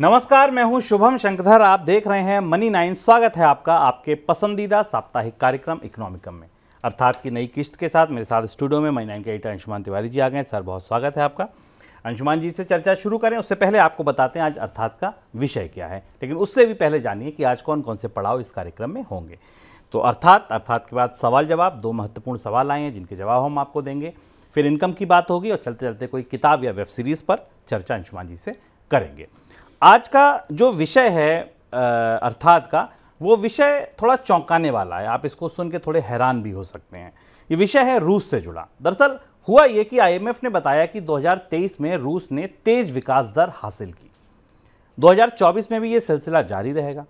नमस्कार मैं हूं शुभम शंकधर आप देख रहे हैं मनी नाइन स्वागत है आपका आपके पसंदीदा साप्ताहिक कार्यक्रम इकोनॉमिकम में अर्थात की नई किस्त के साथ मेरे साथ स्टूडियो में मनी नाइन के एडिटर अंशुमान तिवारी जी आ गए सर बहुत स्वागत है आपका अंशुमान जी से चर्चा शुरू करें उससे पहले आपको बताते हैं आज अर्थात का विषय क्या है लेकिन उससे भी पहले जानिए कि आज कौन कौन से पड़ाव इस कार्यक्रम में होंगे तो अर्थात अर्थात के बाद सवाल जवाब दो महत्वपूर्ण सवाल आए हैं जिनके जवाब हम आपको देंगे फिर इनकम की बात होगी और चलते चलते कोई किताब या वेब सीरीज़ पर चर्चा अंशुमान जी से करेंगे आज का जो विषय है अर्थात का वो विषय थोड़ा चौंकाने वाला है आप इसको सुन के थोड़े हैरान भी हो सकते हैं ये विषय है रूस से जुड़ा दरअसल हुआ ये कि आईएमएफ ने बताया कि 2023 में रूस ने तेज विकास दर हासिल की 2024 में भी ये सिलसिला जारी रहेगा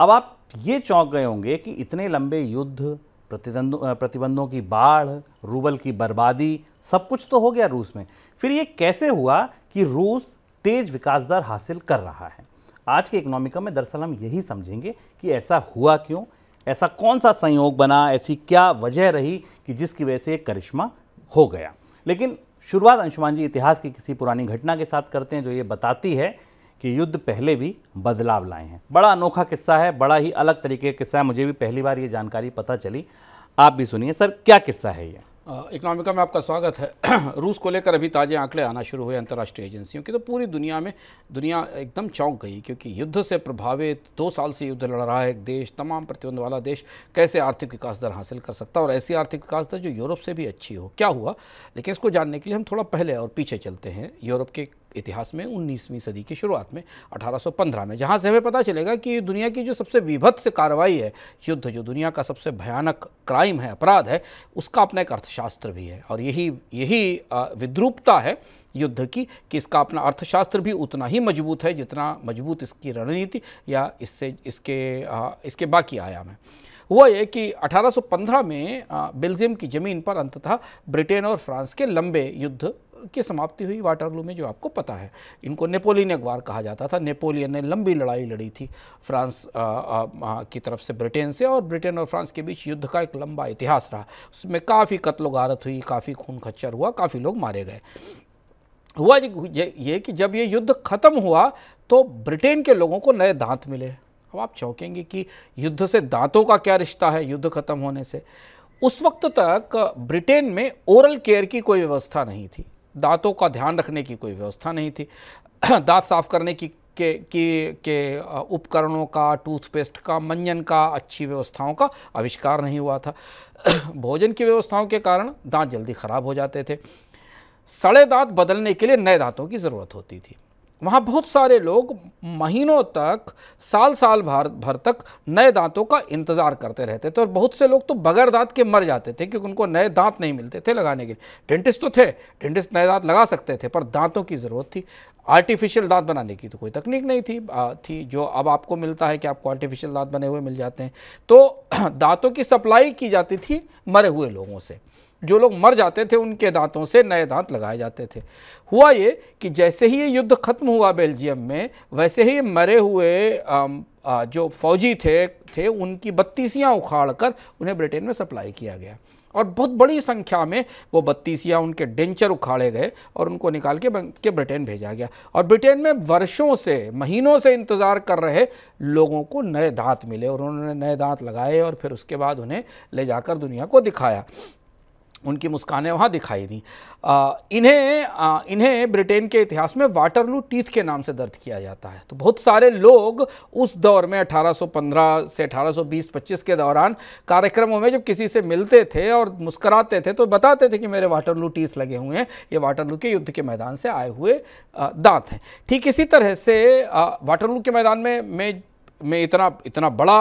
अब आप ये चौंक गए होंगे कि इतने लंबे युद्ध प्रतिबंधों की बाढ़ रूबल की बर्बादी सब कुछ तो हो गया रूस में फिर ये कैसे हुआ कि रूस तेज विकास दर हासिल कर रहा है आज के इकोनॉमिका में दरअसल हम यही समझेंगे कि ऐसा हुआ क्यों ऐसा कौन सा संयोग बना ऐसी क्या वजह रही कि जिसकी वजह से ये करिश्मा हो गया लेकिन शुरुआत अंशुमान जी इतिहास की किसी पुरानी घटना के साथ करते हैं जो ये बताती है कि युद्ध पहले भी बदलाव लाए हैं बड़ा अनोखा किस्सा है बड़ा ही अलग तरीके का किस्सा है मुझे भी पहली बार ये जानकारी पता चली आप भी सुनिए सर क्या किस्सा है ये इकनॉमिका में आपका स्वागत है रूस को लेकर अभी ताज़े आंकड़े आना शुरू हुए अंतर्राष्ट्रीय एजेंसियों की तो पूरी दुनिया में दुनिया एकदम चौंक गई क्योंकि युद्ध से प्रभावित दो साल से युद्ध लड़ रहा है एक देश तमाम प्रतिबंध वाला देश कैसे आर्थिक विकास दर हासिल कर सकता है और ऐसी आर्थिक विकास दर जो यूरोप से भी अच्छी हो क्या हुआ लेकिन इसको जानने के लिए हम थोड़ा पहले और पीछे चलते हैं यूरोप के इतिहास में उन्नीसवीं सदी की शुरुआत में 1815 में जहाँ से हमें पता चलेगा कि दुनिया की जो सबसे विभत्स कार्रवाई है युद्ध जो दुनिया का सबसे भयानक क्राइम है अपराध है उसका अपना एक अर्थशास्त्र भी है और यही यही विद्रूपता है युद्ध की कि इसका अपना अर्थशास्त्र भी उतना ही मजबूत है जितना मजबूत इसकी रणनीति या इससे इसके इसके बाकी आयाम है हुआ यह कि 1815 में बेल्जियम की ज़मीन पर अंततः ब्रिटेन और फ्रांस के लंबे युद्ध की समाप्ति हुई वाटरलू में जो आपको पता है इनको नेपोलियन अखबार कहा जाता था नेपोलियन ने लंबी लड़ाई लड़ी थी फ्रांस आ, आ, आ, की तरफ से ब्रिटेन से और ब्रिटेन और फ्रांस के बीच युद्ध का एक लंबा इतिहास रहा उसमें काफ़ी कत्लो गारत हुई काफ़ी खून खच्चर हुआ काफ़ी लोग मारे गए हुआ ये कि जब ये युद्ध ख़त्म हुआ तो ब्रिटेन के लोगों को नए दांत मिले अब आप चौंकेंगे कि युद्ध से दांतों का क्या रिश्ता है युद्ध खत्म होने से उस वक्त तक ब्रिटेन में ओरल केयर की कोई व्यवस्था नहीं थी दांतों का ध्यान रखने की कोई व्यवस्था नहीं थी दांत साफ करने की के के, के उपकरणों का टूथपेस्ट का मंजन का अच्छी व्यवस्थाओं का आविष्कार नहीं हुआ था भोजन की व्यवस्थाओं के कारण दांत जल्दी खराब हो जाते थे सड़े दांत बदलने के लिए नए दांतों की ज़रूरत होती थी वहाँ बहुत सारे लोग महीनों तक साल साल भर भर तक नए दांतों का इंतज़ार करते रहते थे और बहुत से लोग तो बगैर दांत के मर जाते थे क्योंकि उनको नए दांत नहीं मिलते थे लगाने के लिए डेंटिस्ट तो थे डेंटिस्ट नए दांत लगा सकते थे पर दांतों की ज़रूरत थी आर्टिफिशियल दांत बनाने की तो कोई तकनीक नहीं थी आ, थी जो अब आपको मिलता है कि आपको आर्टिफिशियल दांत बने हुए मिल जाते हैं तो दांतों की सप्लाई की जाती थी मरे हुए लोगों से जो लोग मर जाते थे उनके दांतों से नए दांत लगाए जाते थे हुआ ये कि जैसे ही ये युद्ध ख़त्म हुआ बेल्जियम में वैसे ही मरे हुए जो फौजी थे थे उनकी बत्तीसियाँ उखाड़ कर उन्हें ब्रिटेन में सप्लाई किया गया और बहुत बड़ी संख्या में वो बत्तीसियाँ उनके डेंचर उखाड़े गए और उनको निकाल के के ब्रिटेन भेजा गया और ब्रिटेन में वर्षों से महीनों से इंतज़ार कर रहे लोगों को नए दांत मिले और उन्होंने नए दांत लगाए और फिर उसके बाद उन्हें ले जाकर दुनिया को दिखाया उनकी मुस्कानें वहाँ दिखाई दी इन्हें आ, इन्हें ब्रिटेन के इतिहास में वाटरलू टीथ के नाम से दर्ज किया जाता है तो बहुत सारे लोग उस दौर में 1815 से 1820-25 के दौरान कार्यक्रमों में जब किसी से मिलते थे और मुस्कराते थे तो बताते थे कि मेरे वाटरलू टीथ लगे हुए हैं ये वाटरलू के युद्ध के मैदान से आए हुए दांत हैं ठीक इसी तरह से वाटरलू के मैदान में में में इतना इतना बड़ा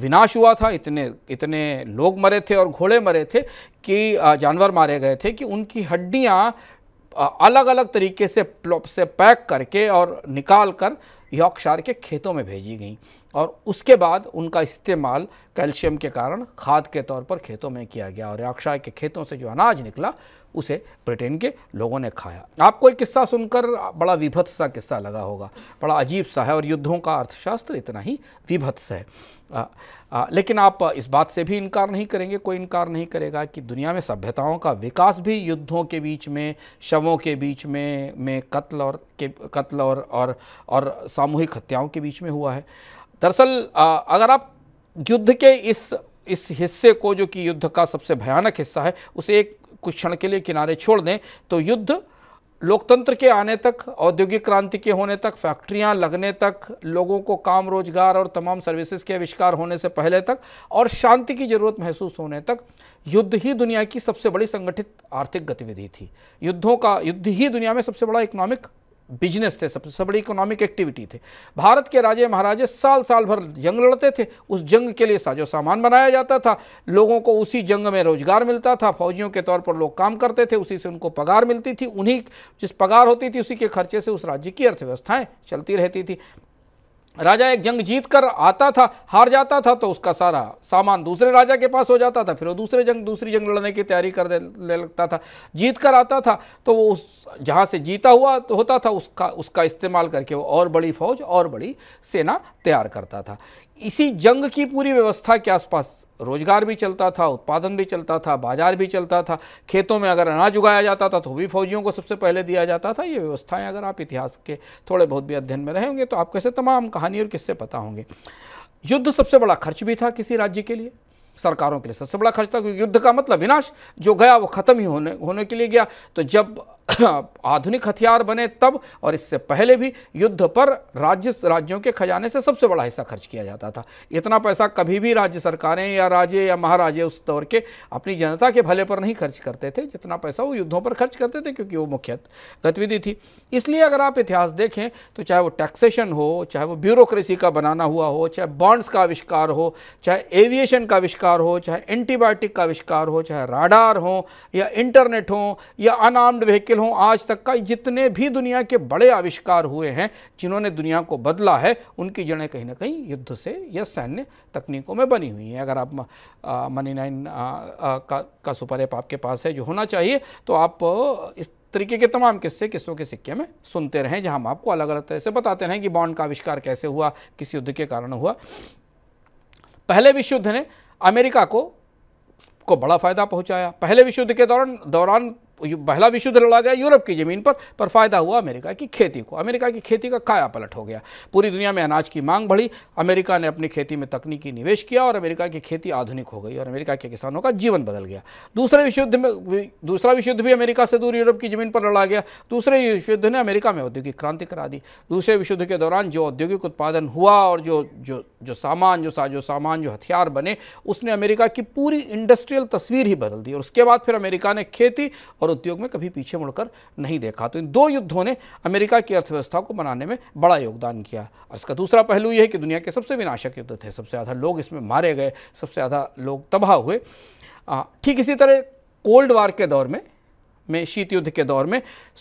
विनाश हुआ था इतने इतने लोग मरे थे और घोड़े मरे थे कि जानवर मारे गए थे कि उनकी हड्डियाँ अलग अलग तरीके से से पैक करके और निकाल कर यॉर्कशायर के खेतों में भेजी गई और उसके बाद उनका इस्तेमाल कैल्शियम के कारण खाद के तौर पर खेतों में किया गया और यॉर्कशायर के खेतों से जो अनाज निकला उसे ब्रिटेन के लोगों ने खाया आपको एक किस्सा सुनकर बड़ा विभत्स सा किस्सा लगा होगा बड़ा अजीब सा है और युद्धों का अर्थशास्त्र इतना ही विभत्स है आ, आ, लेकिन आप इस बात से भी इनकार नहीं करेंगे कोई इनकार नहीं करेगा कि दुनिया में सभ्यताओं का विकास भी युद्धों के बीच में शवों के बीच में में कत्ल और के कत्ल और और, और सामूहिक हत्याओं के बीच में हुआ है दरअसल अगर आप युद्ध के इस इस हिस्से को जो कि युद्ध का सबसे भयानक हिस्सा है उसे एक कुछ क्षण के लिए किनारे छोड़ दें तो युद्ध लोकतंत्र के आने तक औद्योगिक क्रांति के होने तक फैक्ट्रियां लगने तक लोगों को काम रोजगार और तमाम सर्विसेज के आविष्कार होने से पहले तक और शांति की जरूरत महसूस होने तक युद्ध ही दुनिया की सबसे बड़ी संगठित आर्थिक गतिविधि थी युद्धों का युद्ध ही दुनिया में सबसे बड़ा इकोनॉमिक बिजनेस थे सबसे सब बड़ी इकोनॉमिक एक्टिविटी थे भारत के राजे महाराजे साल साल भर जंग लड़ते थे उस जंग के लिए साजो सामान बनाया जाता था लोगों को उसी जंग में रोजगार मिलता था फौजियों के तौर पर लोग काम करते थे उसी से उनको पगार मिलती थी उन्हीं जिस पगार होती थी उसी के खर्चे से उस राज्य की अर्थव्यवस्थाएँ चलती रहती थी राजा एक जंग जीत कर आता था हार जाता था तो उसका सारा सामान दूसरे राजा के पास हो जाता था फिर वो दूसरे जंग दूसरी जंग लड़ने की तैयारी करने लगता था जीत कर आता था तो वो उस जहाँ से जीता हुआ तो होता था उसका उसका इस्तेमाल करके वो और बड़ी फौज और बड़ी सेना तैयार करता था इसी जंग की पूरी व्यवस्था के आसपास रोजगार भी चलता था उत्पादन भी चलता था बाजार भी चलता था खेतों में अगर अनाज उगाया जाता था तो भी फौजियों को सबसे पहले दिया जाता था ये व्यवस्थाएं अगर आप इतिहास के थोड़े बहुत भी अध्ययन में रहे होंगे तो आपको ऐसे तमाम कहानी और किस्से पता होंगे युद्ध सबसे बड़ा खर्च भी था किसी राज्य के लिए सरकारों के लिए सबसे बड़ा खर्च था क्योंकि युद्ध का मतलब विनाश जो गया वो ख़त्म ही होने होने के लिए गया तो जब आधुनिक हथियार बने तब और इससे पहले भी युद्ध पर राज्य राज्यों के खजाने से सबसे बड़ा हिस्सा खर्च किया जाता था इतना पैसा कभी भी राज्य सरकारें या राज्य या महाराजे उस दौर के अपनी जनता के भले पर नहीं खर्च करते थे जितना पैसा वो युद्धों पर खर्च करते थे क्योंकि वो मुख्य गतिविधि थी इसलिए अगर आप इतिहास देखें तो चाहे वो टैक्सेशन हो चाहे वो ब्यूरोक्रेसी का बनाना हुआ हो चाहे बॉन्ड्स का आविष्कार हो चाहे एविएशन का आविष्कार हो चाहे एंटीबायोटिक का आविष्कार हो चाहे राडार हो या इंटरनेट हो या अनआर्म्ड व्हीकल हो आज तक का जितने भी दुनिया के बड़े आविष्कार हुए हैं जिन्होंने दुनिया को बदला है उनकी जड़ें कहीं ना कहीं युद्ध से या सैन्य तकनीकों में बनी हुई हैं अगर आप मनी नाइन का, का सुपर एप आपके पास है जो होना चाहिए तो आप इस तरीके के तमाम किस्से किस्सों के सिक्के में सुनते रहें जहां हम आपको अलग अलग तरह से बताते रहें कि बॉन्ड का आविष्कार कैसे हुआ किस युद्ध के कारण हुआ पहले विश्व युद्ध ने अमेरिका को को बड़ा फायदा पहुंचाया पहले विश्व युद्ध के दौरान दौरान पहला विश्व युद्ध लड़ा गया यूरोप की ज़मीन पर पर फ़ायदा हुआ अमेरिका की खेती को अमेरिका की खेती का काया पलट हो गया पूरी दुनिया में अनाज की मांग बढ़ी अमेरिका ने अपनी खेती में तकनीकी निवेश किया और अमेरिका की खेती आधुनिक हो गई और अमेरिका के किसानों का जीवन बदल गया दूसरे विश्व युद्ध में दूसरा विश्व युद्ध भी अमेरिका से दूर यूरोप की ज़मीन पर लड़ा गया दूसरे विश्व युद्ध ने अमेरिका में औद्योगिक क्रांति करा दी दूसरे विश्व युद्ध के दौरान जो औद्योगिक उत्पादन हुआ और जो जो जो सामान जो साजो सामान जो हथियार बने उसने अमेरिका की पूरी इंडस्ट्रियल तस्वीर ही बदल दी और उसके बाद फिर अमेरिका ने खेती और और उद्योग में कभी पीछे मुड़कर नहीं देखा तो इन दो युद्धों ने अमेरिका की अर्थव्यवस्था को बनाने में बड़ा योगदान किया और इसका दूसरा पहलू यह है कि दुनिया के सबसे विनाशक युद्ध थे सबसे ज़्यादा लोग इसमें मारे गए सबसे ज़्यादा लोग तबाह हुए ठीक इसी तरह कोल्ड वार के दौर में में शीत युद्ध के दौर में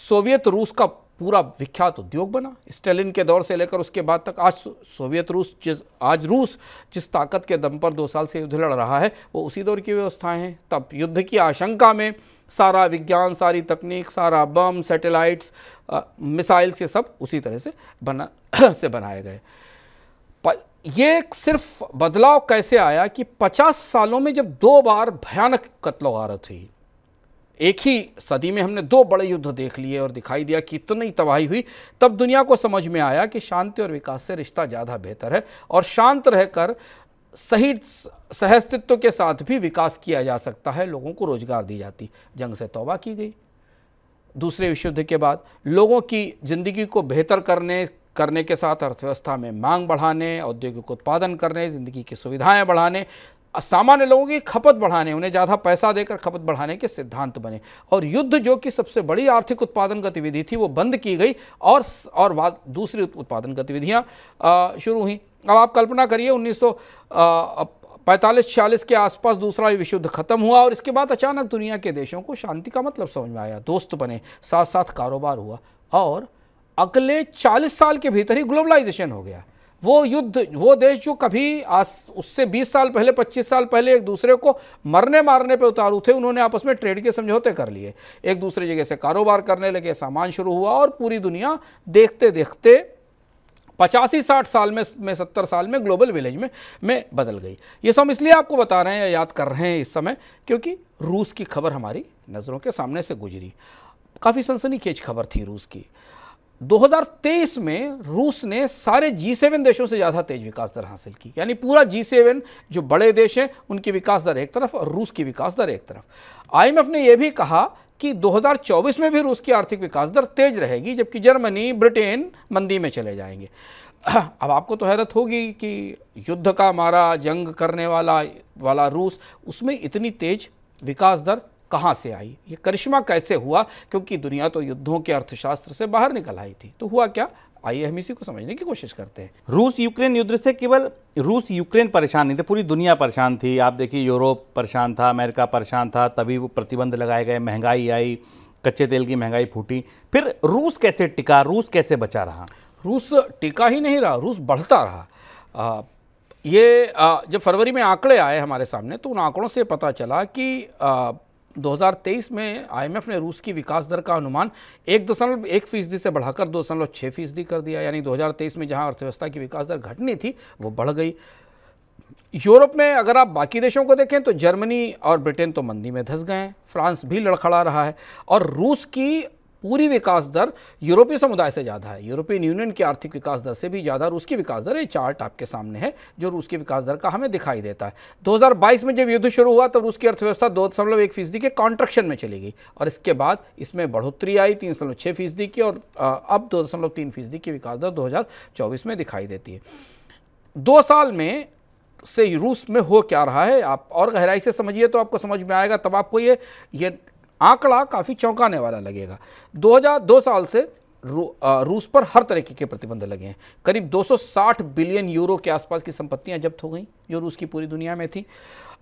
सोवियत रूस का पूरा विख्यात उद्योग बना स्टेलिन के दौर से लेकर उसके बाद तक आज सोवियत रूस जिस आज रूस जिस ताकत के दम पर दो साल से युद्ध लड़ रहा है वो उसी दौर की व्यवस्थाएं हैं तब युद्ध की आशंका में सारा विज्ञान सारी तकनीक सारा बम सैटेलाइट्स मिसाइल्स ये सब उसी तरह से बना से बनाए गए ये सिर्फ बदलाव कैसे आया कि पचास सालों में जब दो बार भयानक कत्लोगारत हुई एक ही सदी में हमने दो बड़े युद्ध देख लिए और दिखाई दिया कि इतनी तबाही हुई तब दुनिया को समझ में आया कि शांति और विकास से रिश्ता ज़्यादा बेहतर है और शांत रहकर सही सहअस्तित्व के साथ भी विकास किया जा सकता है लोगों को रोजगार दी जाती जंग से तोबा की गई दूसरे विश्व युद्ध के बाद लोगों की ज़िंदगी को बेहतर करने करने के साथ अर्थव्यवस्था में मांग बढ़ाने औद्योगिक उत्पादन करने ज़िंदगी की सुविधाएं बढ़ाने सामान्य लोगों की खपत बढ़ाने उन्हें ज़्यादा पैसा देकर खपत बढ़ाने के सिद्धांत बने और युद्ध जो कि सबसे बड़ी आर्थिक उत्पादन गतिविधि थी वो बंद की गई और और दूसरी उत्पादन गतिविधियाँ शुरू हुई अब आप कल्पना करिए उन्नीस पैंतालीस छियालीस के आसपास दूसरा विश्व युद्ध खत्म हुआ और इसके बाद अचानक दुनिया के देशों को शांति का मतलब समझ में आया दोस्त बने साथ साथ कारोबार हुआ और अगले 40 साल के भीतर ही ग्लोबलाइजेशन हो गया वो युद्ध वो देश जो कभी आज उससे 20 साल पहले 25 साल पहले एक दूसरे को मरने मारने पे उतारू थे उन्होंने आपस में ट्रेड के समझौते कर लिए एक दूसरे जगह से कारोबार करने लगे सामान शुरू हुआ और पूरी दुनिया देखते देखते पचासी साठ साल में में सत्तर साल में ग्लोबल विलेज में में बदल गई ये सब इसलिए आपको बता रहे हैं या याद कर रहे हैं इस समय क्योंकि रूस की खबर हमारी नज़रों के सामने से गुजरी काफ़ी सनसनीखेज खबर थी रूस की 2023 में रूस ने सारे जी सेवन देशों से ज़्यादा तेज विकास दर हासिल की यानी पूरा जी सेवन जो बड़े देश हैं उनकी विकास दर एक तरफ और रूस की विकास दर एक तरफ आईएमएफ ने यह भी कहा कि 2024 में भी रूस की आर्थिक विकास दर तेज रहेगी जबकि जर्मनी ब्रिटेन मंदी में चले जाएंगे अब आपको तो हैरत होगी कि युद्ध का मारा जंग करने वाला वाला रूस उसमें इतनी तेज विकास दर कहाँ से आई ये करिश्मा कैसे हुआ क्योंकि दुनिया तो युद्धों के अर्थशास्त्र से बाहर निकल आई थी तो हुआ क्या आइए हम इसी को समझने की कोशिश करते हैं रूस यूक्रेन युद्ध से केवल रूस यूक्रेन परेशान नहीं थे पूरी दुनिया परेशान थी आप देखिए यूरोप परेशान था अमेरिका परेशान था तभी वो प्रतिबंध लगाए गए महंगाई आई कच्चे तेल की महंगाई फूटी फिर रूस कैसे टिका रूस कैसे बचा रहा रूस टिका ही नहीं रहा रूस बढ़ता रहा आ, ये आ, जब फरवरी में आंकड़े आए हमारे सामने तो उन आंकड़ों से पता चला कि आ, 2023 में आईएमएफ ने रूस की विकास दर का अनुमान एक दशमलव एक फीसदी से बढ़ाकर दो दशमलव छः फीसदी कर दिया यानी 2023 में जहां अर्थव्यवस्था की विकास दर घटनी थी वो बढ़ गई यूरोप में अगर आप बाकी देशों को देखें तो जर्मनी और ब्रिटेन तो मंदी में धंस गए हैं फ्रांस भी लड़खड़ा रहा है और रूस की पूरी विकास दर यूरोपीय समुदाय से ज़्यादा है यूरोपियन यूनियन की आर्थिक विकास दर से भी ज़्यादा रूस की विकास दर ये चार्ट आपके सामने है जो रूस की विकास दर का हमें दिखाई देता है 2022 में जब युद्ध शुरू हुआ तब तो रूस की अर्थव्यवस्था दो दशमलव एक फीसदी के कॉन्ट्रक्शन में चली गई और इसके बाद इसमें बढ़ोतरी आई तीन दशमलव छः फीसदी की और अब दो दशमलव तीन फीसदी की विकास दर दो में दिखाई देती है दो साल में से रूस में हो क्या रहा है आप और गहराई से समझिए तो आपको समझ में आएगा तब आपको ये ये आंकड़ा काफ़ी चौंकाने वाला लगेगा दो दो साल से रू, आ, रूस पर हर तरीके के प्रतिबंध लगे हैं करीब 260 बिलियन यूरो के आसपास की संपत्तियां जब्त हो गई जो रूस की पूरी दुनिया में थी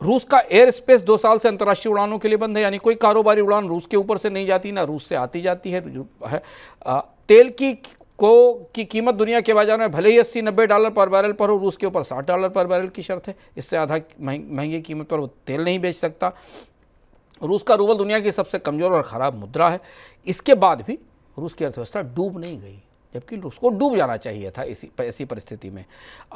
रूस का एयर स्पेस दो साल से अंतर्राष्ट्रीय उड़ानों के लिए बंद है यानी कोई कारोबारी उड़ान रूस के ऊपर से नहीं जाती ना रूस से आती जाती है, है आ, तेल की को की कीमत दुनिया के बाजार में भले ही अस्सी नब्बे डॉलर पर बैरल पर हो रूस के ऊपर साठ डॉलर पर बैरल की शर्त है इससे आधा महंगी कीमत पर वो तेल नहीं बेच सकता रूस का रूबल दुनिया की सबसे कमज़ोर और ख़राब मुद्रा है इसके बाद भी रूस की अर्थव्यवस्था डूब नहीं गई जबकि रूस को डूब जाना चाहिए था इसी ऐसी परिस्थिति में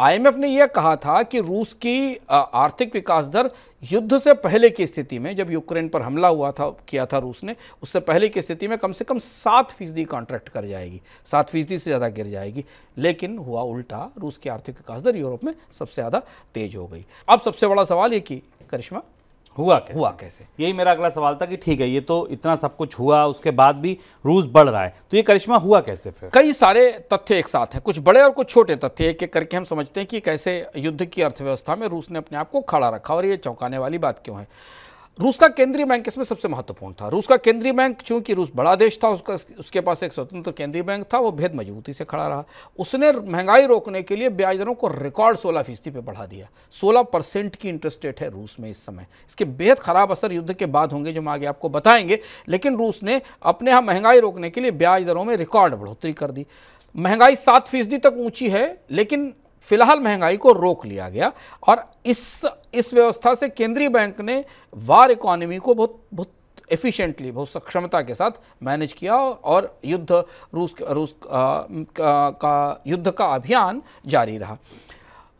आईएमएफ ने यह कहा था कि रूस की आर्थिक विकास दर युद्ध से पहले की स्थिति में जब यूक्रेन पर हमला हुआ था किया था रूस ने उससे पहले की स्थिति में कम से कम सात फीसदी कॉन्ट्रैक्ट कर जाएगी सात फीसदी से ज़्यादा गिर जाएगी लेकिन हुआ उल्टा रूस की आर्थिक विकास दर यूरोप में सबसे ज़्यादा तेज हो गई अब सबसे बड़ा सवाल ये कि करिश्मा हुआ कैसे हुआ कैसे यही मेरा अगला सवाल था कि ठीक है ये तो इतना सब कुछ हुआ उसके बाद भी रूस बढ़ रहा है तो ये करिश्मा हुआ कैसे फिर कई सारे तथ्य एक साथ हैं कुछ बड़े और कुछ छोटे तथ्य एक एक करके हम समझते हैं कि कैसे युद्ध की अर्थव्यवस्था में रूस ने अपने आप को खड़ा रखा और ये चौंकाने वाली बात क्यों है रूस का केंद्रीय बैंक इसमें सबसे महत्वपूर्ण था रूस का केंद्रीय बैंक चूंकि रूस बड़ा देश था उसका उसके पास एक स्वतंत्र केंद्रीय बैंक था वो भेद मजबूती से खड़ा रहा उसने महंगाई रोकने के लिए ब्याज दरों को रिकॉर्ड सोलह फीसदी पर बढ़ा दिया सोलह परसेंट की इंटरेस्ट रेट है रूस में इस समय इसके बेहद खराब असर युद्ध के बाद होंगे जो हम आगे आपको बताएंगे लेकिन रूस ने अपने यहाँ महंगाई रोकने के लिए ब्याज दरों में रिकॉर्ड बढ़ोतरी कर दी महंगाई सात फीसदी तक ऊंची है लेकिन फिलहाल महंगाई को रोक लिया गया और इस इस व्यवस्था से केंद्रीय बैंक ने वार इकोनॉमी को बहुत बहुत एफिशिएंटली बहुत सक्षमता के साथ मैनेज किया और युद्ध रूस रूस आ, का, का युद्ध का अभियान जारी रहा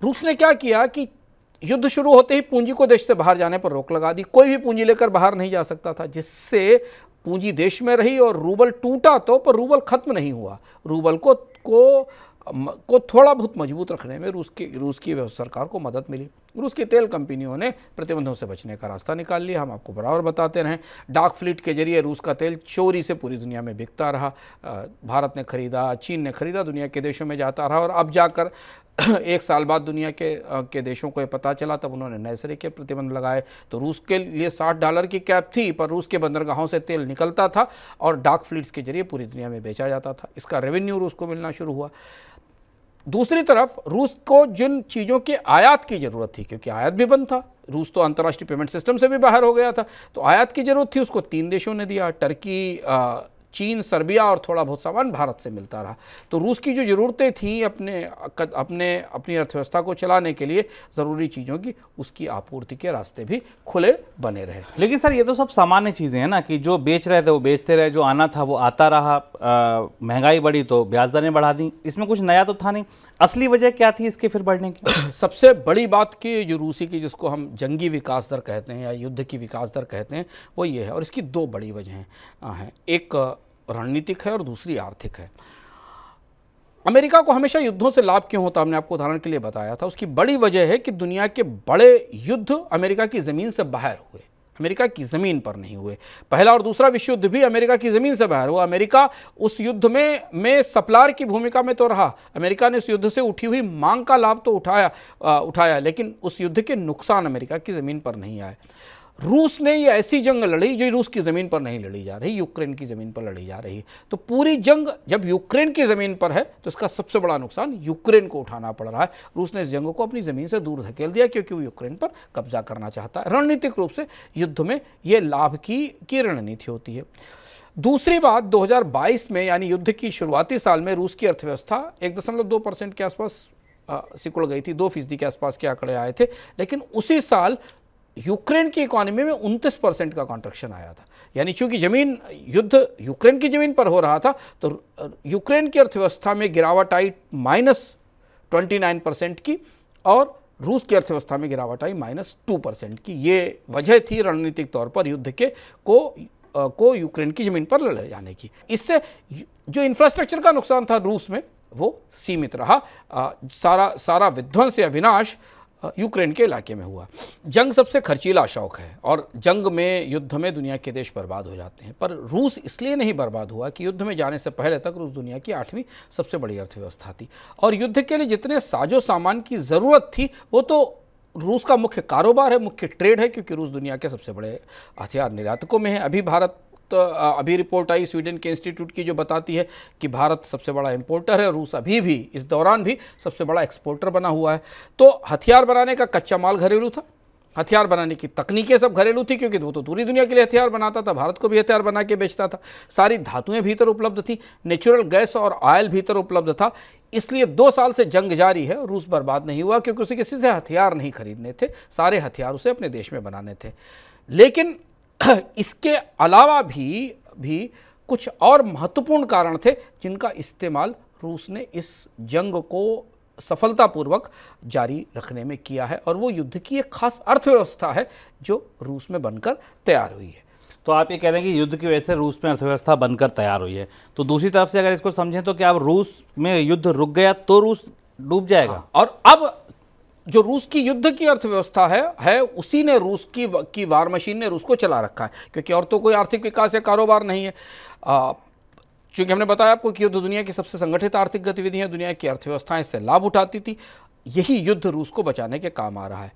रूस ने क्या किया कि युद्ध शुरू होते ही पूंजी को देश से बाहर जाने पर रोक लगा दी कोई भी पूंजी लेकर बाहर नहीं जा सकता था जिससे पूंजी देश में रही और रूबल टूटा तो पर रूबल खत्म नहीं हुआ रूबल को को को थोड़ा बहुत मजबूत रखने में रूस की रूस की सरकार को मदद मिली रूस की तेल कंपनियों ने प्रतिबंधों से बचने का रास्ता निकाल लिया हम आपको बराबर बताते रहें डार्क फ्लीट के जरिए रूस का तेल चोरी से पूरी दुनिया में बिकता रहा भारत ने खरीदा चीन ने खरीदा दुनिया के देशों में जाता रहा और अब जाकर एक साल बाद दुनिया के के देशों को ये पता चला तब उन्होंने नए के प्रतिबंध लगाए तो रूस के लिए 60 डॉलर की कैप थी पर रूस के बंदरगाहों से तेल निकलता था और डार्क फ्लीट्स के जरिए पूरी दुनिया में बेचा जाता था इसका रेवेन्यू रूस को मिलना शुरू हुआ दूसरी तरफ रूस को जिन चीज़ों के आयात की ज़रूरत थी क्योंकि आयात भी बंद था रूस तो अंतर्राष्ट्रीय पेमेंट सिस्टम से भी बाहर हो गया था तो आयात की ज़रूरत थी उसको तीन देशों ने दिया टर्की चीन सर्बिया और थोड़ा बहुत सामान भारत से मिलता रहा तो रूस की जो ज़रूरतें थी अपने अपने अपनी अर्थव्यवस्था को चलाने के लिए ज़रूरी चीज़ों की उसकी आपूर्ति के रास्ते भी खुले बने रहे लेकिन सर ये तो सब सामान्य चीज़ें हैं ना कि जो बेच रहे थे वो बेचते रहे जो आना था वो आता रहा महंगाई बढ़ी तो ब्याज दरें बढ़ा दी इसमें कुछ नया तो था नहीं असली वजह क्या थी इसके फिर बढ़ने की सबसे बड़ी बात की जो रूसी की जिसको हम जंगी विकास दर कहते हैं या युद्ध की विकास दर कहते हैं वो ये है और इसकी दो बड़ी वजह हैं एक रणनीतिक है और दूसरी आर्थिक है अमेरिका को हमेशा युद्धों से लाभ क्यों होता हमने आपको उदाहरण के लिए बताया था उसकी बड़ी वजह है कि दुनिया के बड़े युद्ध अमेरिका की ज़मीन से बाहर हुए अमेरिका की ज़मीन पर नहीं हुए पहला और दूसरा विश्व युद्ध भी अमेरिका की ज़मीन से बाहर हुआ अमेरिका उस युद्ध में में सप्लायर की भूमिका में तो रहा अमेरिका ने उस युद्ध से उठी हुई मांग का लाभ तो उठाया आ, उठाया लेकिन उस युद्ध के नुकसान अमेरिका की ज़मीन पर नहीं आए रूस ने ये ऐसी जंग लड़ी जो रूस की ज़मीन पर नहीं लड़ी जा रही यूक्रेन की ज़मीन पर लड़ी जा रही है तो पूरी जंग जब यूक्रेन की ज़मीन पर है तो इसका सबसे बड़ा नुकसान यूक्रेन को उठाना पड़ रहा है रूस ने इस जंग को अपनी ज़मीन से दूर धकेल दिया क्योंकि वो यूक्रेन पर कब्जा करना चाहता है रणनीतिक रूप से युद्ध में ये लाभ की की रणनीति होती है दूसरी बात 2022 में यानी युद्ध की शुरुआती साल में रूस की अर्थव्यवस्था एक दशमलव दो परसेंट के आसपास सिकुड़ गई थी दो फीसदी के आसपास के आंकड़े आए थे लेकिन उसी साल यूक्रेन की इकोनॉमी में उनतीस परसेंट का कॉन्ट्रेक्शन आया था यानी चूंकि जमीन युद्ध यूक्रेन की ज़मीन पर हो रहा था तो यूक्रेन की अर्थव्यवस्था में गिरावट आई माइनस ट्वेंटी नाइन परसेंट की और रूस की अर्थव्यवस्था में गिरावट आई माइनस टू परसेंट की ये वजह थी रणनीतिक तौर पर युद्ध के को आ, को यूक्रेन की ज़मीन पर लड़े जाने की इससे जो इंफ्रास्ट्रक्चर का नुकसान था रूस में वो सीमित रहा आ, सारा सारा विध्वंस या विनाश यूक्रेन के इलाके में हुआ जंग सबसे खर्चीला शौक है और जंग में युद्ध में दुनिया के देश बर्बाद हो जाते हैं पर रूस इसलिए नहीं बर्बाद हुआ कि युद्ध में जाने से पहले तक रूस दुनिया की आठवीं सबसे बड़ी अर्थव्यवस्था थी और युद्ध के लिए जितने साजो सामान की ज़रूरत थी वो तो रूस का मुख्य कारोबार है मुख्य ट्रेड है क्योंकि रूस दुनिया के सबसे बड़े हथियार निर्यातकों में है अभी भारत तो, अभी रिपोर्ट आई स्वीडन के इंस्टीट्यूट की जो बताती है कि भारत सबसे बड़ा इम्पोर्टर है रूस अभी भी इस दौरान भी सबसे बड़ा एक्सपोर्टर बना हुआ है तो हथियार बनाने का कच्चा माल घरेलू था हथियार बनाने की तकनीकें सब घरेलू थी क्योंकि वो तो पूरी दुनिया के लिए हथियार बनाता था भारत को भी हथियार बना के बेचता था सारी धातुएं भीतर उपलब्ध थी नेचुरल गैस और ऑयल भीतर उपलब्ध था इसलिए दो साल से जंग जारी है रूस बर्बाद नहीं हुआ क्योंकि उसे किसी से हथियार नहीं खरीदने थे सारे हथियार उसे अपने देश में बनाने थे लेकिन इसके अलावा भी भी कुछ और महत्वपूर्ण कारण थे जिनका इस्तेमाल रूस ने इस जंग को सफलतापूर्वक जारी रखने में किया है और वो युद्ध की एक खास अर्थव्यवस्था है जो रूस में बनकर तैयार हुई है तो आप ये कह रहे हैं कि युद्ध की वजह से रूस में अर्थव्यवस्था बनकर तैयार हुई है तो दूसरी तरफ से अगर इसको समझें तो क्या अब रूस में युद्ध रुक गया तो रूस डूब जाएगा हाँ। और अब जो रूस की युद्ध की अर्थव्यवस्था है है उसी ने रूस की की वार मशीन ने रूस को चला रखा है क्योंकि और तो कोई आर्थिक विकास या कारोबार नहीं है चूंकि हमने बताया आपको कि युद्ध दुनिया की सबसे संगठित आर्थिक गतिविधियाँ दुनिया की अर्थव्यवस्थाएं इससे लाभ उठाती थी यही युद्ध रूस को बचाने के काम आ रहा है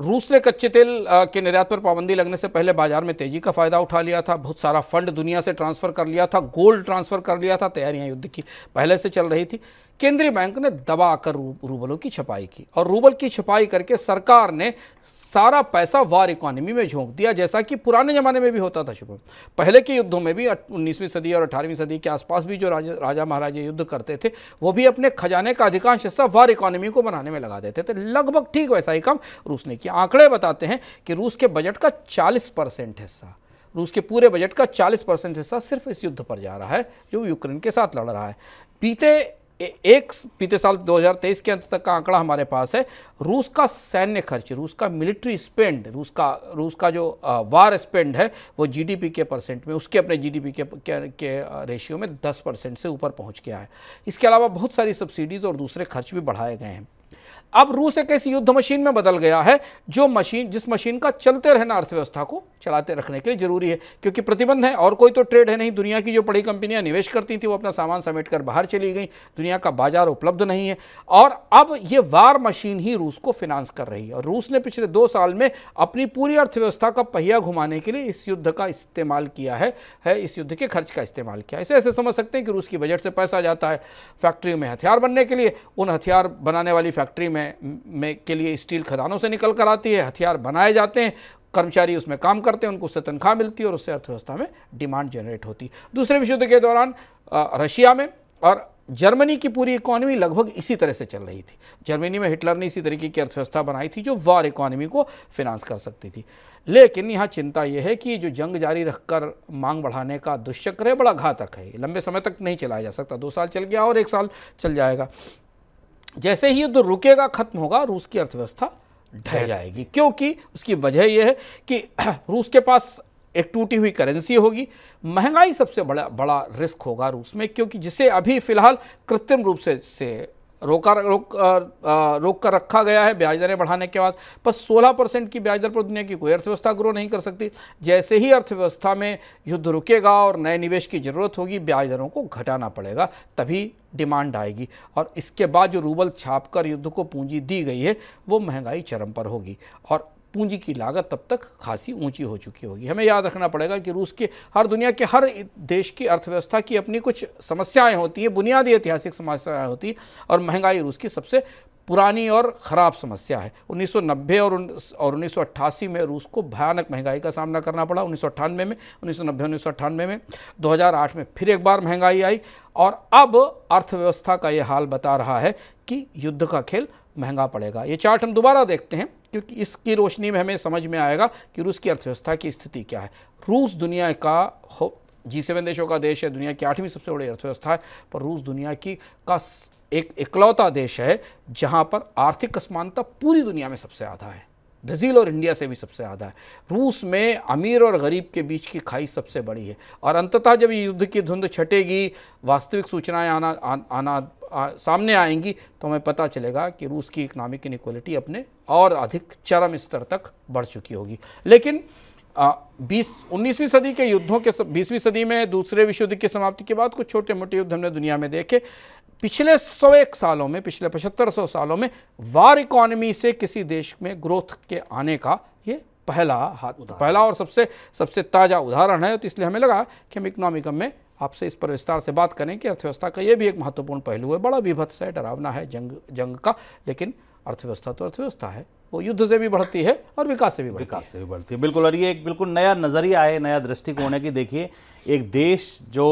रूस ने कच्चे तेल के निर्यात पर पाबंदी लगने से पहले बाजार में तेजी का फायदा उठा लिया था बहुत सारा फंड दुनिया से ट्रांसफर कर लिया था गोल्ड ट्रांसफर कर लिया था तैयारियां युद्ध की पहले से चल रही थी केंद्रीय बैंक ने दबाकर रूबलों की छपाई की और रूबल की छपाई करके सरकार ने सारा पैसा वार इकोनॉमी में झोंक दिया जैसा कि पुराने ज़माने में भी होता था शुभम पहले के युद्धों में भी उन्नीसवीं सदी और 18वीं सदी के आसपास भी जो राजा राजा महाराजा युद्ध करते थे वो भी अपने खजाने का अधिकांश हिस्सा वार इकोनॉमी को बनाने में लगा देते थे लगभग ठीक वैसा ही काम रूस ने किया आंकड़े बताते हैं कि रूस के बजट का चालीस हिस्सा रूस के पूरे बजट का चालीस परसेंट हिस्सा सिर्फ इस युद्ध पर जा रहा है जो यूक्रेन के साथ लड़ रहा है बीते एक बीते साल 2023 के अंत तक का आंकड़ा हमारे पास है रूस का सैन्य खर्च रूस का मिलिट्री स्पेंड रूस का रूस का जो वार स्पेंड है वो जीडीपी के परसेंट में उसके अपने जीडीपी के, के के रेशियो में 10 परसेंट से ऊपर पहुंच गया है इसके अलावा बहुत सारी सब्सिडीज़ और दूसरे खर्च भी बढ़ाए गए हैं अब रूस एक ऐसी युद्ध मशीन में बदल गया है जो मशीन जिस मशीन का चलते रहना अर्थव्यवस्था को चलाते रखने के लिए जरूरी है क्योंकि प्रतिबंध है और कोई तो ट्रेड है नहीं दुनिया की जो बड़ी कंपनियां निवेश करती थी वो अपना सामान समेट कर बाहर चली गई दुनिया का बाजार उपलब्ध नहीं है और अब ये वार मशीन ही रूस को फिनांस कर रही है और रूस ने पिछले दो साल में अपनी पूरी अर्थव्यवस्था का पहिया घुमाने के लिए इस युद्ध का इस्तेमाल किया है, इस युद्ध के खर्च का इस्तेमाल किया ऐसे ऐसे समझ सकते हैं कि रूस की बजट से पैसा जाता है फैक्ट्री में हथियार बनने के लिए उन हथियार बनाने वाली फैक्ट्री में में के लिए स्टील खदानों से निकल कर आती है हथियार बनाए जाते हैं कर्मचारी उसमें काम करते हैं उनको उससे तनख्वाह मिलती है और उससे अर्थव्यवस्था में डिमांड जनरेट होती है दूसरे विश्व युद्ध के दौरान रशिया में और जर्मनी की पूरी इकोनॉमी लगभग इसी तरह से चल रही थी जर्मनी में हिटलर ने इसी तरीके की अर्थव्यवस्था बनाई थी जो वॉर इकोनॉमी को फिनांस कर सकती थी लेकिन यहाँ चिंता यह है कि जो जंग जारी रखकर मांग बढ़ाने का दुष्चक्र है बड़ा घातक है लंबे समय तक नहीं चलाया जा सकता दो साल चल गया और एक साल चल जाएगा जैसे ही युद्ध तो रुकेगा खत्म होगा रूस की अर्थव्यवस्था ढह जाएगी क्योंकि उसकी वजह यह है कि रूस के पास एक टूटी हुई करेंसी होगी महंगाई सबसे बड़ा बड़ा रिस्क होगा रूस में क्योंकि जिसे अभी फिलहाल कृत्रिम रूप से से रोका रोक रोक कर रखा गया है ब्याज दरें बढ़ाने के बाद पर 16 परसेंट की ब्याज दर पर दुनिया की कोई अर्थव्यवस्था ग्रो नहीं कर सकती जैसे ही अर्थव्यवस्था में युद्ध रुकेगा और नए निवेश की ज़रूरत होगी ब्याज दरों को घटाना पड़ेगा तभी डिमांड आएगी और इसके बाद जो रूबल छाप कर युद्ध को पूंजी दी गई है वो महंगाई चरम पर होगी और पूंजी की लागत तब तक खासी ऊंची हो चुकी होगी हमें याद रखना पड़ेगा कि रूस के हर दुनिया के हर देश की अर्थव्यवस्था की अपनी कुछ समस्याएं होती है बुनियादी ऐतिहासिक समस्याएं होती हैं और महंगाई रूस की सबसे पुरानी और ख़राब समस्या है 1990 और और 1988 में रूस को भयानक महंगाई का सामना करना पड़ा उन्नीस में उन्नीस सौ नब्बे में 2008 में फिर एक बार महंगाई आई और अब अर्थव्यवस्था का ये हाल बता रहा है कि युद्ध का खेल महंगा पड़ेगा ये चार्ट हम दोबारा देखते हैं क्योंकि इसकी रोशनी में हमें समझ में आएगा कि रूस की अर्थव्यवस्था की स्थिति क्या है रूस दुनिया का हो जी सेवन देशों का देश है दुनिया की आठवीं सबसे बड़ी अर्थव्यवस्था है पर रूस दुनिया की का एक इकलौता देश है जहाँ पर आर्थिक असमानता पूरी दुनिया में सबसे आधा है ब्राज़ील और इंडिया से भी सबसे आधा है रूस में अमीर और गरीब के बीच की खाई सबसे बड़ी है और अंततः जब युद्ध की धुंध छटेगी वास्तविक सूचनाएं आना आ, आना आ, सामने आएंगी तो हमें पता चलेगा कि रूस की इकनॉमिक इनिक्वलिटी अपने और अधिक चरम स्तर तक बढ़ चुकी होगी लेकिन बीस उन्नीसवीं सदी के युद्धों के बीसवीं सदी में दूसरे विश्व युद्ध की समाप्ति के बाद कुछ छोटे मोटे युद्ध हमने दुनिया में देखे पिछले सौ एक सालों में पिछले पचहत्तर सौ सालों में वार इकोनॉमी से किसी देश में ग्रोथ के आने का ये पहला हाथ पहला और सबसे सबसे ताज़ा उदाहरण है तो इसलिए हमें लगा कि हम इकोनॉमिकम में आपसे इस पर विस्तार से बात करें कि अर्थव्यवस्था का यह भी एक महत्वपूर्ण पहलू है बड़ा विभत्स है डरावना है जंग जंग का लेकिन अर्थव्यवस्था तो अर्थव्यवस्था है वो युद्ध से भी बढ़ती है और विकास से भी बढ़ती विकास से भी बढ़ती है बिल्कुल और ये एक बिल्कुल नया नज़रिया है नया दृष्टिकोण है कि देखिए एक देश जो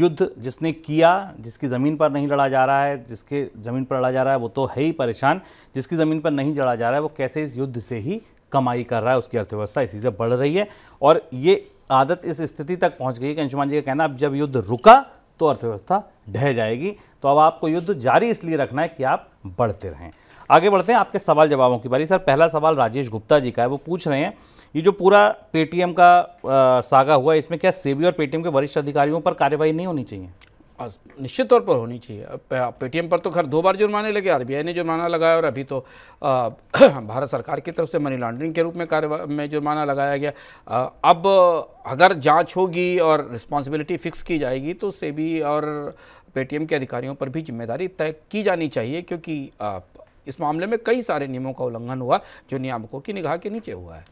युद्ध जिसने किया जिसकी ज़मीन पर नहीं लड़ा जा रहा है जिसके ज़मीन पर लड़ा जा रहा है वो तो है ही परेशान जिसकी ज़मीन पर नहीं लड़ा जा रहा है वो कैसे इस युद्ध से ही कमाई कर रहा है उसकी अर्थव्यवस्था इसी से बढ़ रही है और ये आदत इस स्थिति तक पहुंच गई कि अंशुमान जी का कहना अब जब युद्ध रुका तो अर्थव्यवस्था ढह जाएगी तो अब आपको युद्ध जारी इसलिए रखना है कि आप बढ़ते रहें आगे बढ़ते हैं आपके सवाल जवाबों की बारी सर पहला सवाल राजेश गुप्ता जी का है वो पूछ रहे हैं ये जो पूरा पेटीएम का आ, सागा हुआ इसमें क्या सेबी और पेटीएम के वरिष्ठ अधिकारियों पर कार्यवाही नहीं होनी चाहिए निश्चित तौर पर होनी चाहिए पेटीएम पर तो खैर दो बार जुर्माने लगे आरबीआई ने जुर्माना लगाया और अभी तो आ, भारत सरकार की तरफ से मनी लॉन्ड्रिंग के रूप में कार्य में जुर्माना लगाया गया आ, अब अगर जांच होगी और रिस्पॉन्सिबिलिटी फिक्स की जाएगी तो सेबी और पेटीएम के अधिकारियों पर भी जिम्मेदारी तय की जानी चाहिए क्योंकि आ, इस मामले में कई सारे नियमों का उल्लंघन हुआ जो नियामकों की निगाह के नीचे हुआ है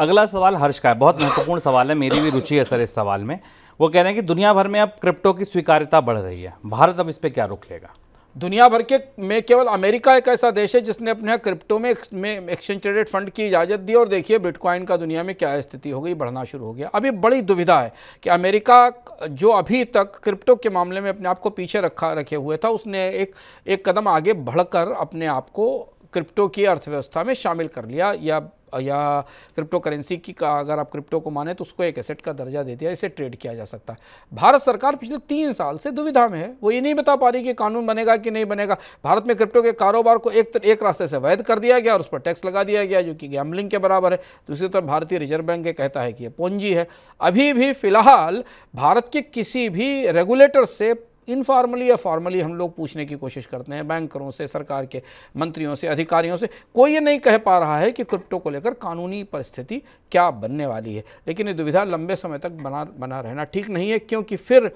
अगला सवाल हर्ष का है बहुत महत्वपूर्ण सवाल है मेरी भी रुचि है सर इस सवाल में वो कह रहे हैं कि दुनिया भर में अब क्रिप्टो की स्वीकार्यता बढ़ रही है भारत अब इस पर क्या रुख लेगा दुनिया भर के में केवल अमेरिका एक ऐसा देश है जिसने अपने क्रिप्टो में में एक्सचेंज ट्रेडेड फंड की इजाज़त दी और देखिए बिटकॉइन का दुनिया में क्या स्थिति हो गई बढ़ना शुरू हो गया अभी बड़ी दुविधा है कि अमेरिका जो अभी तक क्रिप्टो के मामले में अपने आप को पीछे रखा रखे हुए था उसने एक एक कदम आगे बढ़कर अपने आप को क्रिप्टो की अर्थव्यवस्था में शामिल कर लिया या या क्रिप्टो करेंसी की का अगर आप क्रिप्टो को माने तो उसको एक एसेट का दर्जा दे दिया इसे ट्रेड किया जा सकता है भारत सरकार पिछले तीन साल से दुविधा में है वो ये नहीं बता पा रही कि कानून बनेगा कि नहीं बनेगा भारत में क्रिप्टो के कारोबार को एक एक रास्ते से वैध कर दिया गया और उस पर टैक्स लगा दिया गया जो कि गैम्बलिंग के बराबर है दूसरी तरफ भारतीय रिजर्व बैंक ये कहता है कि ये पूंजी है अभी भी फिलहाल भारत के किसी भी रेगुलेटर से इनफॉर्मली या फॉर्मली हम लोग पूछने की कोशिश करते हैं बैंकरों से सरकार के मंत्रियों से अधिकारियों से कोई ये नहीं कह पा रहा है कि क्रिप्टो को लेकर कानूनी परिस्थिति क्या बनने वाली है लेकिन ये दुविधा लंबे समय तक बना बना रहना ठीक नहीं है क्योंकि फिर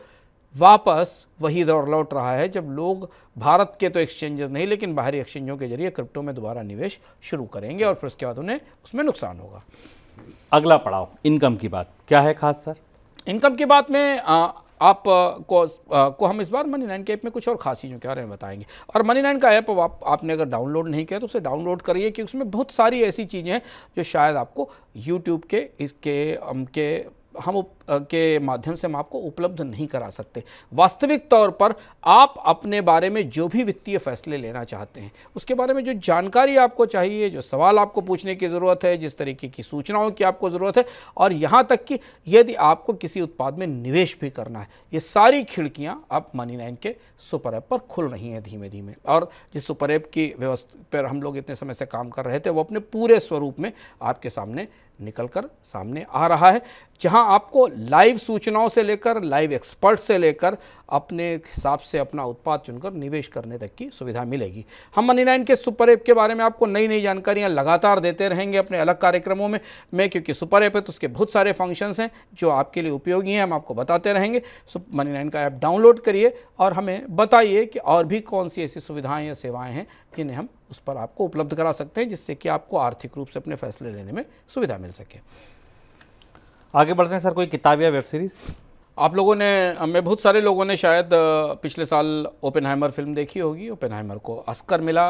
वापस वही दौर लौट रहा है जब लोग भारत के तो एक्सचेंजेस नहीं लेकिन बाहरी एक्सचेंजों के जरिए क्रिप्टो में दोबारा निवेश शुरू करेंगे और फिर उसके बाद उन्हें उसमें नुकसान होगा अगला पड़ाव इनकम की बात क्या है खास सर इनकम की बात में आप को को हम इस बार मनी नाइन के ऐप में कुछ और खास चीज़ों के बारे में बताएंगे और मनी नाइन का ऐप आप, आपने अगर डाउनलोड नहीं किया तो उसे डाउनलोड करिए कि उसमें बहुत सारी ऐसी चीज़ें हैं जो शायद आपको यूट्यूब के इसके के हम के माध्यम से हम आपको उपलब्ध नहीं करा सकते वास्तविक तौर पर आप अपने बारे में जो भी वित्तीय फैसले लेना चाहते हैं उसके बारे में जो जानकारी आपको चाहिए जो सवाल आपको पूछने की ज़रूरत है जिस तरीके की सूचनाओं की आपको ज़रूरत है और यहाँ तक कि यदि आपको किसी उत्पाद में निवेश भी करना है ये सारी खिड़कियाँ अब मनी नाइन के सुपर ऐप पर खुल रही हैं धीमे धीमे और जिस सुपर ऐप की व्यवस्था पर हम लोग इतने समय से काम कर रहे थे वो अपने पूरे स्वरूप में आपके सामने निकल कर सामने आ रहा है जहां आपको लाइव सूचनाओं से लेकर लाइव एक्सपर्ट से लेकर अपने हिसाब से अपना उत्पाद चुनकर निवेश करने तक की सुविधा मिलेगी हम मनी नाइन के सुपर ऐप के बारे में आपको नई नई जानकारियां लगातार देते रहेंगे अपने अलग कार्यक्रमों में मैं क्योंकि सुपर ऐप है तो उसके बहुत सारे फंक्शंस हैं जो आपके लिए उपयोगी हैं हम आपको बताते रहेंगे मनी नाइन का ऐप डाउनलोड करिए और हमें बताइए कि और भी कौन सी ऐसी सुविधाएँ या सेवाएँ हैं जिन्हें हम उस पर आपको उपलब्ध करा सकते हैं जिससे कि आपको आर्थिक रूप से अपने फैसले लेने में सुविधा मिल सके आगे बढ़ते हैं सर कोई किताब या वेब सीरीज़ आप लोगों ने हमें बहुत सारे लोगों ने शायद पिछले साल ओपन फिल्म देखी होगी ओपन को अस्कर मिला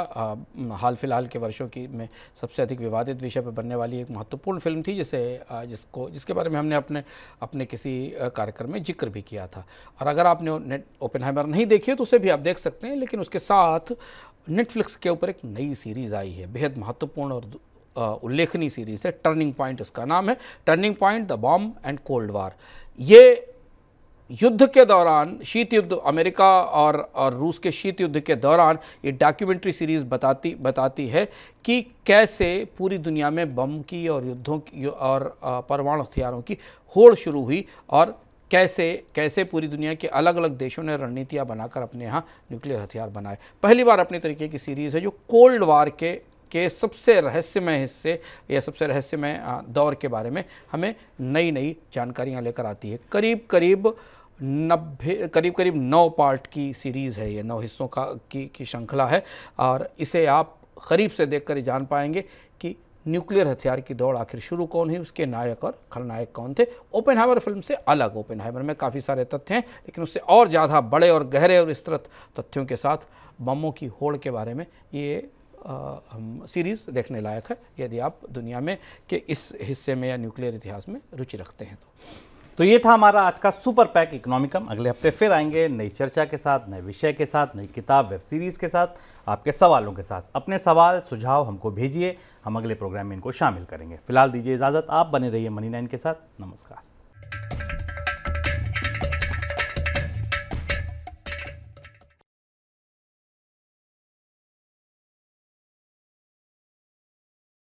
हाल फिलहाल के वर्षों की में सबसे अधिक विवादित विषय पर बनने वाली एक महत्वपूर्ण फिल्म थी जिसे जिसको जिसके बारे में हमने अपने अपने किसी कार्यक्रम में जिक्र भी किया था और अगर आपने ओपन नहीं देखी है तो उसे भी आप देख सकते हैं लेकिन उसके साथ नेटफ्लिक्स के ऊपर एक नई सीरीज़ आई है बेहद महत्वपूर्ण और उल्लेखनीय सीरीज़ है टर्निंग पॉइंट इसका नाम है Turning Point the Bomb and Cold War ये युद्ध के दौरान शीत युद्ध अमेरिका और और रूस के शीत युद्ध के दौरान ये डॉक्यूमेंट्री सीरीज़ बताती बताती है कि कैसे पूरी दुनिया में बम की और युद्धों की और परमाणु हथियारों की होड़ शुरू हुई और कैसे कैसे पूरी दुनिया के अलग अलग देशों ने रणनीतियाँ बनाकर अपने यहाँ न्यूक्लियर हथियार बनाए पहली बार अपने तरीके की सीरीज़ है जो कोल्ड वार के के सबसे रहस्यमय हिस्से या सबसे रहस्यमय दौर के बारे में हमें नई नई जानकारियाँ लेकर आती है करीब करीब नब्बे करीब करीब नौ पार्ट की सीरीज़ है ये नौ हिस्सों का की की श्रृंखला है और इसे आप करीब से देखकर जान पाएंगे कि न्यूक्लियर हथियार की दौड़ आखिर शुरू कौन है उसके नायक और खलनायक कौन थे ओपन हाइमर फिल्म से अलग ओपन हाइमर में काफ़ी सारे तथ्य हैं लेकिन उससे और ज़्यादा बड़े और गहरे और विस्तृत तथ्यों के साथ बमों की होड़ के बारे में ये सीरीज़ देखने लायक है यदि आप दुनिया में के इस हिस्से में या न्यूक्लियर इतिहास में रुचि रखते हैं तो तो ये था हमारा आज का सुपर पैक इकोनॉमिकम अगले हफ्ते फिर आएंगे नई चर्चा के साथ नए विषय के साथ नई किताब वेब सीरीज़ के साथ आपके सवालों के साथ अपने सवाल सुझाव हमको भेजिए हम अगले प्रोग्राम में इनको शामिल करेंगे फिलहाल दीजिए इजाज़त आप बने रहिए मनी नाइन के साथ नमस्कार